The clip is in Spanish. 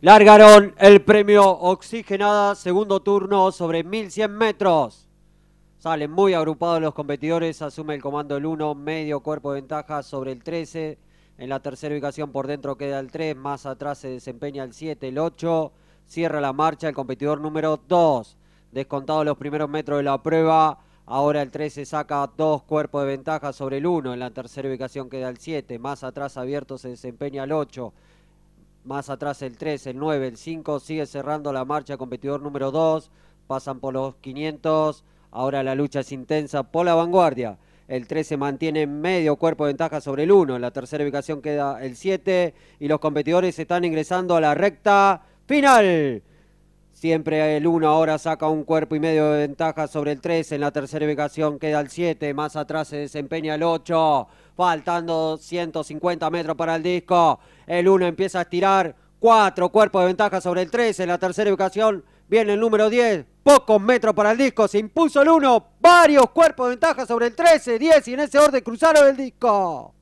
Largaron el premio Oxigenada, segundo turno sobre 1100 metros. Salen muy agrupados los competidores, asume el comando el 1, medio cuerpo de ventaja sobre el 13. En la tercera ubicación por dentro queda el 3, más atrás se desempeña el 7, el 8. Cierra la marcha el competidor número 2. Descontados los primeros metros de la prueba, ahora el 13 saca dos cuerpos de ventaja sobre el 1. En la tercera ubicación queda el 7, más atrás abierto se desempeña el 8 más atrás el 3, el 9, el 5, sigue cerrando la marcha competidor número 2, pasan por los 500, ahora la lucha es intensa por la vanguardia. El 13 mantiene medio cuerpo de ventaja sobre el 1. En la tercera ubicación queda el 7. Y los competidores están ingresando a la recta final. Siempre el 1 ahora saca un cuerpo y medio de ventaja sobre el 3. En la tercera ubicación queda el 7. Más atrás se desempeña el 8. Faltando 150 metros para el disco. El 1 empieza a estirar. 4 cuerpos de ventaja sobre el 3. En la tercera ubicación viene el número 10. Pocos metros para el disco. Se impuso el 1. Varios cuerpos de ventaja sobre el 13. 10 y en ese orden cruzaron el disco.